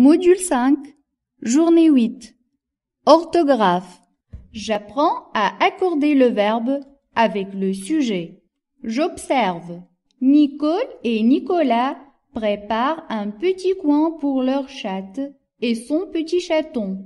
Module 5, journée 8. Orthographe. J'apprends à accorder le verbe avec le sujet. J'observe. Nicole et Nicolas préparent un petit coin pour leur chatte et son petit chaton.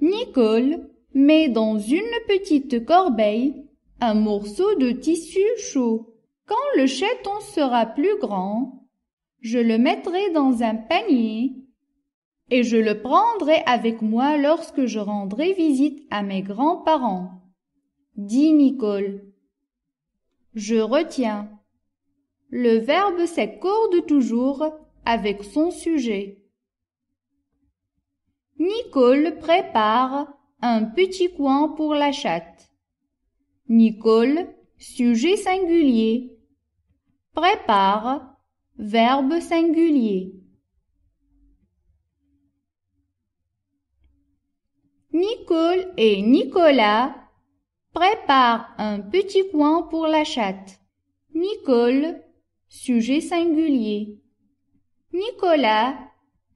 Nicole met dans une petite corbeille un morceau de tissu chaud. Quand le chaton sera plus grand, je le mettrai dans un panier et je le prendrai avec moi lorsque je rendrai visite à mes grands-parents, dit Nicole. Je retiens. Le verbe s'accorde toujours avec son sujet. Nicole prépare un petit coin pour la chatte. Nicole, sujet singulier. Prépare, verbe singulier. Nicole et Nicolas préparent un petit coin pour la chatte. Nicole, sujet singulier. Nicolas,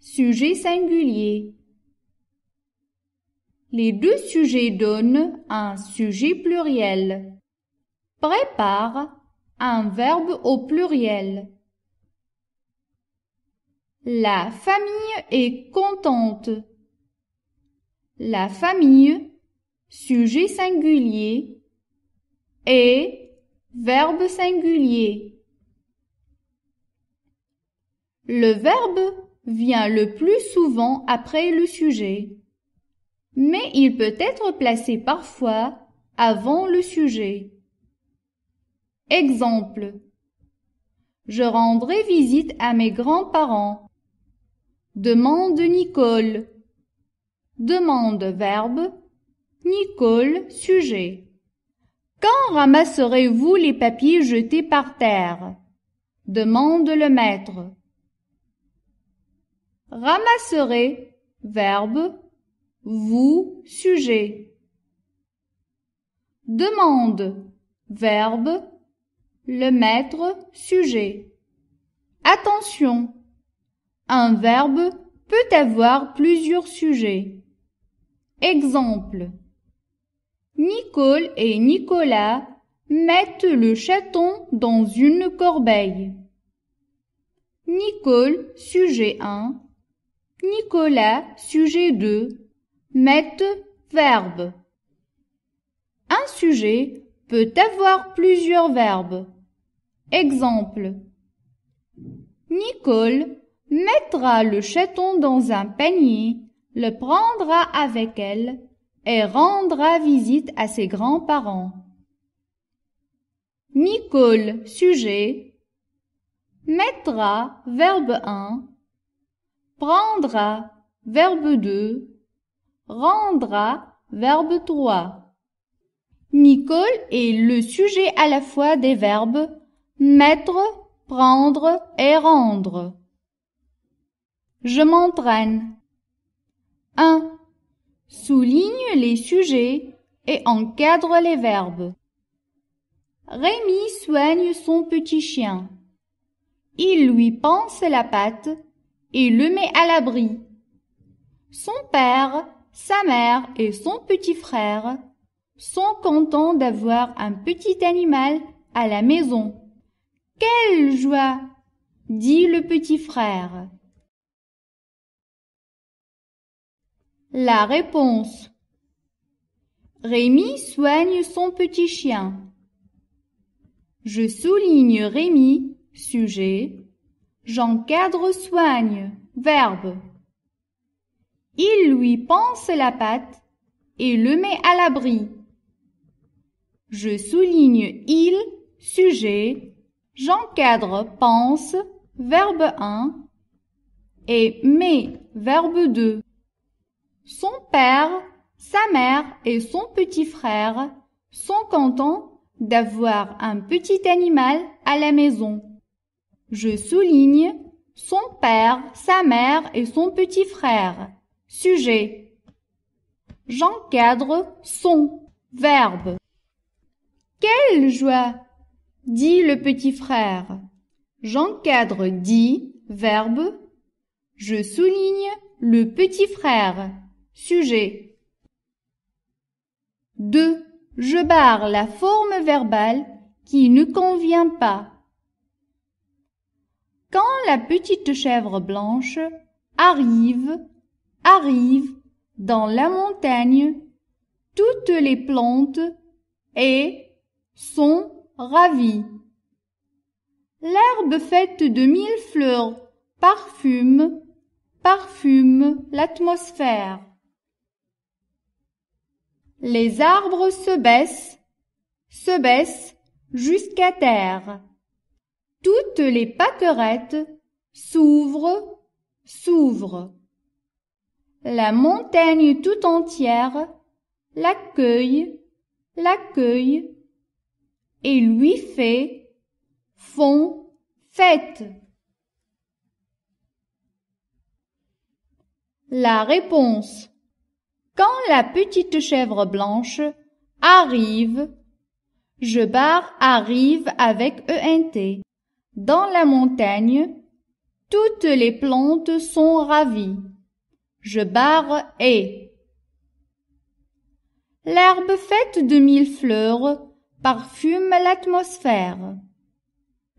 sujet singulier. Les deux sujets donnent un sujet pluriel. Prépare un verbe au pluriel. La famille est contente la famille, sujet singulier, et verbe singulier. Le verbe vient le plus souvent après le sujet, mais il peut être placé parfois avant le sujet. Exemple. Je rendrai visite à mes grands-parents. Demande Nicole. Demande verbe. Nicole, sujet. Quand ramasserez-vous les papiers jetés par terre Demande le maître. Ramasserez, verbe, vous, sujet. Demande, verbe, le maître, sujet. Attention, un verbe peut avoir plusieurs sujets. Exemple. Nicole et Nicolas mettent le chaton dans une corbeille. Nicole, sujet 1. Nicolas, sujet 2. Mettent, verbe. Un sujet peut avoir plusieurs verbes. Exemple. Nicole mettra le chaton dans un panier le prendra avec elle et rendra visite à ses grands-parents. Nicole, sujet, mettra, verbe 1, prendra, verbe 2, rendra, verbe 3. Nicole est le sujet à la fois des verbes mettre, prendre et rendre. Je m'entraîne. 1. Souligne les sujets et encadre les verbes. Rémi soigne son petit chien. Il lui pense la patte et le met à l'abri. Son père, sa mère et son petit frère sont contents d'avoir un petit animal à la maison. Quelle joie dit le petit frère. La réponse. Rémi soigne son petit chien. Je souligne Rémi, sujet. J'encadre soigne, verbe. Il lui pense la patte et le met à l'abri. Je souligne il, sujet. J'encadre pense, verbe 1 et met, verbe 2. Son père, sa mère et son petit frère sont contents d'avoir un petit animal à la maison. Je souligne son père, sa mère et son petit frère. Sujet. J'encadre son verbe. Quelle joie dit le petit frère. J'encadre dit verbe. Je souligne le petit frère. Sujet. 2. Je barre la forme verbale qui ne convient pas. Quand la petite chèvre blanche arrive, arrive dans la montagne, toutes les plantes et sont ravies. L'herbe faite de mille fleurs parfume, parfume l'atmosphère. Les arbres se baissent, se baissent jusqu'à terre. Toutes les pâquerettes s'ouvrent, s'ouvrent. La montagne tout entière l'accueille, l'accueille et lui fait, font, fête. La réponse quand la petite chèvre blanche arrive, je barre arrive avec ENT. Dans la montagne, toutes les plantes sont ravies. Je barre et. L'herbe faite de mille fleurs parfume l'atmosphère.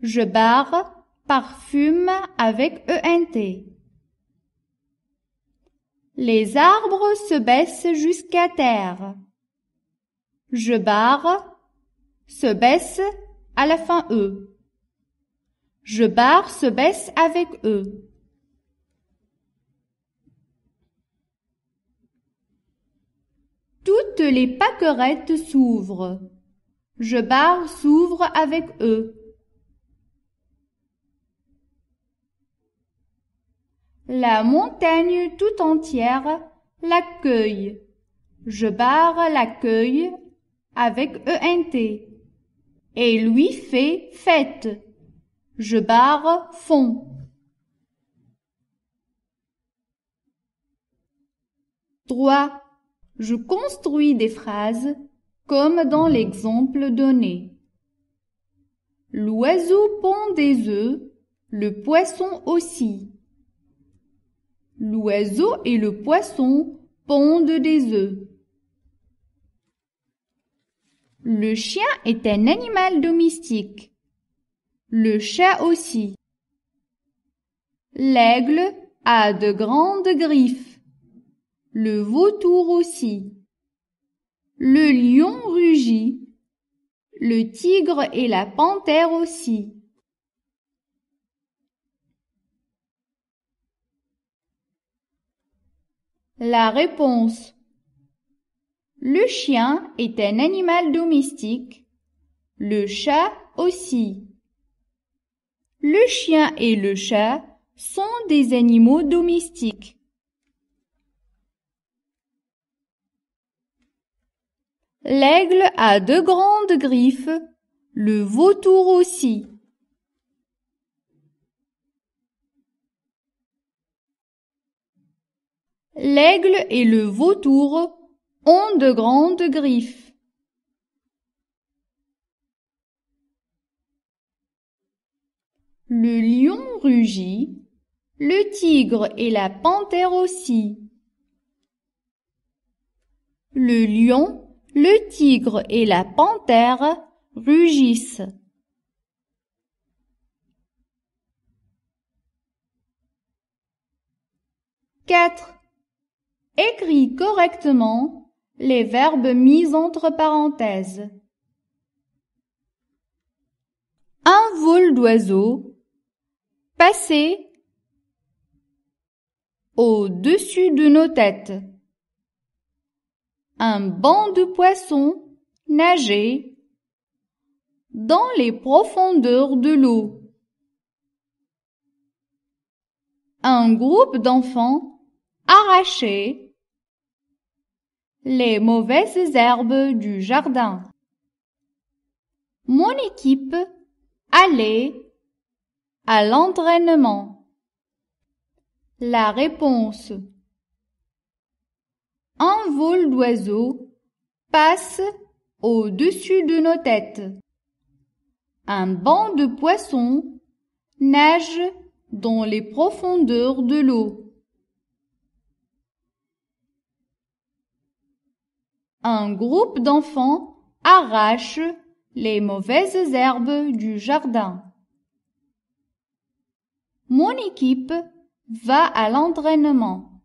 Je barre parfume avec ENT. Les arbres se baissent jusqu'à terre. Je barre se baisse à la fin E. Je barre se baisse avec E. Toutes les paquerettes s'ouvrent. Je barre s'ouvre avec eux. La montagne tout entière l'accueille. Je barre l'accueil avec ENT et lui fait fête. Je barre fond. 3. Je construis des phrases comme dans l'exemple donné. L'oiseau pond des œufs, le poisson aussi. L'oiseau et le poisson pondent des œufs. Le chien est un animal domestique. Le chat aussi. L'aigle a de grandes griffes. Le vautour aussi. Le lion rugit. Le tigre et la panthère aussi. La réponse Le chien est un animal domestique, le chat aussi. Le chien et le chat sont des animaux domestiques. L'aigle a deux grandes griffes, le vautour aussi. L'aigle et le vautour ont de grandes griffes. Le lion rugit, le tigre et la panthère aussi. Le lion, le tigre et la panthère rugissent. Quatre Écris correctement les verbes mis entre parenthèses. Un vol d'oiseau passer au-dessus de nos têtes. Un banc de poissons nager dans les profondeurs de l'eau. Un groupe d'enfants arrachés les mauvaises herbes du jardin. Mon équipe allait à l'entraînement. La réponse. Un vol d'oiseaux passe au-dessus de nos têtes. Un banc de poissons nage dans les profondeurs de l'eau. un groupe d'enfants arrache les mauvaises herbes du jardin. Mon équipe va à l'entraînement.